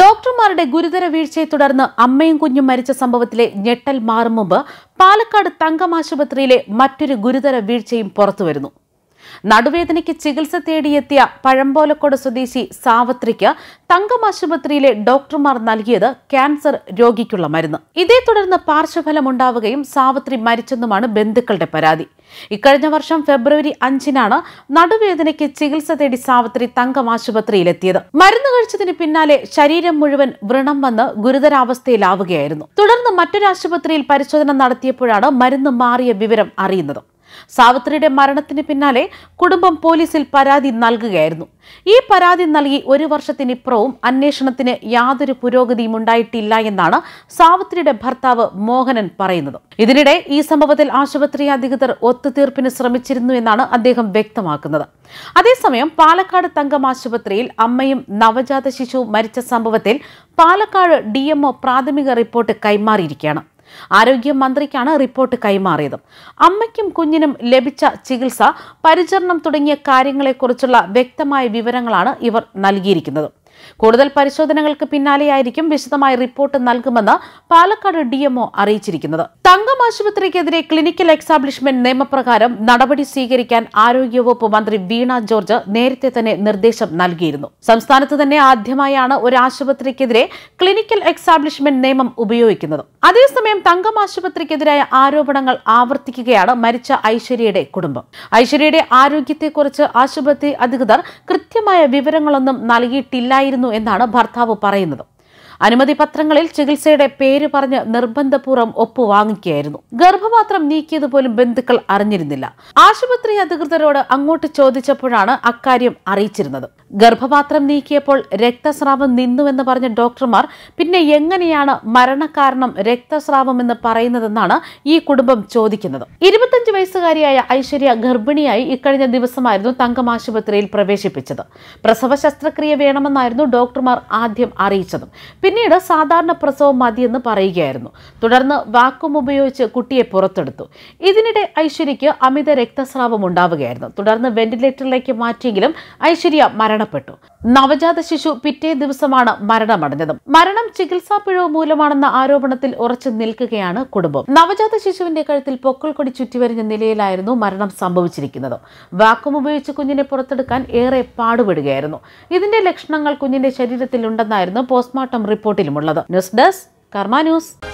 ഡോക്ടർമാരുടെ ഗുരുതര വീഴ്ചയെ തുടർന്ന് അമ്മയും കുഞ്ഞും മരിച്ച സംഭവത്തിലെ ഞെട്ടൽ മാറും മുമ്പ് പാലക്കാട് തങ്കം ആശുപത്രിയിലെ മറ്റൊരു ഗുരുതര വീഴ്ചയും പുറത്തുവരുന്നു നടുവേദനയ്ക്ക് ചികിത്സ തേടിയെത്തിയ പഴമ്പോലക്കോട് സ്വദേശി സാവത്രിക്ക് തങ്കം ആശുപത്രിയിലെ ഡോക്ടർമാർ നൽകിയത് ക്യാൻസർ രോഗിക്കുള്ള മരുന്ന് ഇതേ തുടർന്ന് പാർശ്വഫലമുണ്ടാവുകയും സാവത്രി മരിച്ചെന്നുമാണ് ബന്ധുക്കളുടെ പരാതി ഇക്കഴിഞ്ഞ വർഷം ഫെബ്രുവരി അഞ്ചിനാണ് നടുവേദനയ്ക്ക് ചികിത്സ തേടി സാവത്രി തങ്കം ആശുപത്രിയിലെത്തിയത് മരുന്ന് കഴിച്ചതിന് പിന്നാലെ ശരീരം മുഴുവൻ വ്രണം വന്ന് ഗുരുതരാവസ്ഥയിലാവുകയായിരുന്നു തുടർന്ന് മറ്റൊരു ആശുപത്രിയിൽ പരിശോധന നടത്തിയപ്പോഴാണ് മരുന്ന് മാറിയ വിവരം അറിയുന്നത് സാവിത്രിയുടെ മരണത്തിന് പിന്നാലെ കുടുംബം പോലീസിൽ പരാതി നൽകുകയായിരുന്നു ഈ പരാതി നൽകി ഒരു വർഷത്തിനിപ്പുറവും അന്വേഷണത്തിന് യാതൊരു പുരോഗതിയും ഉണ്ടായിട്ടില്ല എന്നാണ് സാവിത്രിയുടെ ഭർത്താവ് മോഹനൻ പറയുന്നത് ഇതിനിടെ ഈ സംഭവത്തിൽ ആശുപത്രി അധികൃതർ ഒത്തുതീർപ്പിന് ശ്രമിച്ചിരുന്നു എന്നാണ് അദ്ദേഹം വ്യക്തമാക്കുന്നത് അതേസമയം പാലക്കാട് തങ്കം ആശുപത്രിയിൽ അമ്മയും നവജാത ശിശുവും മരിച്ച സംഭവത്തിൽ പാലക്കാട് ഡി പ്രാഥമിക റിപ്പോർട്ട് കൈമാറിയിരിക്കുകയാണ് ആരോഗ്യമന്ത്രിക്കാണ് റിപ്പോർട്ട് കൈമാറിയത് അമ്മയ്ക്കും കുഞ്ഞിനും ലഭിച്ച ചികിത്സ പരിചരണം തുടങ്ങിയ കാര്യങ്ങളെക്കുറിച്ചുള്ള വ്യക്തമായ വിവരങ്ങളാണ് ഇവർ നൽകിയിരിക്കുന്നത് കൂടുതൽ പരിശോധനകൾക്ക് പിന്നാലെയായിരിക്കും വിശദമായ റിപ്പോർട്ട് നൽകുമെന്ന് പാലക്കാട് ഡിഎംഒ അറിയിച്ചിരിക്കുന്നത് തങ്കം ആശുപത്രിക്കെതിരെ ക്ലിനിക്കൽ എക്സാബ്ലിഷ്മെന്റ് നിയമപ്രകാരം നടപടി സ്വീകരിക്കാൻ ആരോഗ്യവകുപ്പ് മന്ത്രി വീണ ജോർജ് നേരത്തെ തന്നെ നിർദ്ദേശം നൽകിയിരുന്നു സംസ്ഥാനത്ത് തന്നെ ആദ്യമായാണ് ഒരു ആശുപത്രിക്കെതിരെ ക്ലിനിക്കൽ എക്സാബ്ലിഷ്മെന്റ് നിയമം ഉപയോഗിക്കുന്നത് അതേസമയം തങ്കം ആശുപത്രിക്കെതിരായ ആരോപണങ്ങൾ ആവർത്തിക്കുകയാണ് മരിച്ച ഐശ്വര്യയുടെ കുടുംബം ഐശ്വര്യയുടെ ആരോഗ്യത്തെക്കുറിച്ച് ആശുപത്രി അധികൃതർ കൃത്യമായ വിവരങ്ങളൊന്നും നൽകിയിട്ടില്ല ഉണ്ടായിരുന്നു എന്നാണ് ഭർത്താവ് പറയുന്നത് അനുമതി പത്രങ്ങളിൽ ചികിത്സയുടെ പേര് പറഞ്ഞ് നിർബന്ധപൂർവ്വം വാങ്ങിക്കുകയായിരുന്നു ഗർഭപാത്രം നീക്കിയത് പോലും ബന്ധുക്കൾ അറിഞ്ഞിരുന്നില്ല ആശുപത്രി അധികൃതരോട് അങ്ങോട്ട് ചോദിച്ചപ്പോഴാണ് അക്കാര്യം അറിയിച്ചിരുന്നത് ഗർഭപാത്രം നീക്കിയപ്പോൾ രക്തസ്രാവം നിന്നുവെന്ന് പറഞ്ഞ ഡോക്ടർമാർ പിന്നെ എങ്ങനെയാണ് മരണകാരണം രക്തസ്രാവം എന്ന് പറയുന്നതെന്നാണ് ഈ കുടുംബം ചോദിക്കുന്നത് വയസ്സുകാരിയായ ഐശ്വര്യ ഗർഭിണിയായി ഇക്കഴിഞ്ഞ ദിവസമായിരുന്നു തങ്കം ആശുപത്രിയിൽ പ്രവേശിപ്പിച്ചത് പ്രസവ ശസ്ത്രക്രിയ വേണമെന്നായിരുന്നു ഡോക്ടർമാർ ആദ്യം അറിയിച്ചതും പിന്നീട് സാധാരണ പ്രസവം മതിയെന്ന് പറയുകയായിരുന്നു തുടർന്ന് വാക്വം ഉപയോഗിച്ച് കുട്ടിയെ പുറത്തെടുത്തു ഇതിനിടെ ഐശ്വര്യയ്ക്ക് അമിത രക്തസ്രാവം ഉണ്ടാവുകയായിരുന്നു തുടർന്ന് വെന്റിലേറ്ററിലേക്ക് മാറ്റിയെങ്കിലും ഐശ്വര്യ മരണപ്പെട്ടു നവജാത ശിശു പിറ്റേ ദിവസമാണ് മരണമടഞ്ഞത് മരണം ചികിത്സാ പിഴവ് മൂലമാണെന്ന ആരോപണത്തിൽ ഉറച്ചു നിൽക്കുകയാണ് കുടുംബം നവജാത ശിശുവിന്റെ കഴുത്തിൽ പൊക്കൽ കൊടി ചുറ്റിവരിഞ്ഞ നിലയിലായിരുന്നു മരണം സംഭവിച്ചിരിക്കുന്നത് വാക്വം ഉപയോഗിച്ച് കുഞ്ഞിനെ പുറത്തെടുക്കാൻ ഏറെ പാടുപെടുകയായിരുന്നു ഇതിന്റെ ലക്ഷണങ്ങൾ കുഞ്ഞിന്റെ ശരീരത്തിൽ ഉണ്ടെന്നായിരുന്നു പോസ്റ്റ്മോർട്ടം റിപ്പോർട്ടിലുമുള്ളത് ന്യൂസ് ഡെസ്ക് കർമ്മ ന്യൂസ്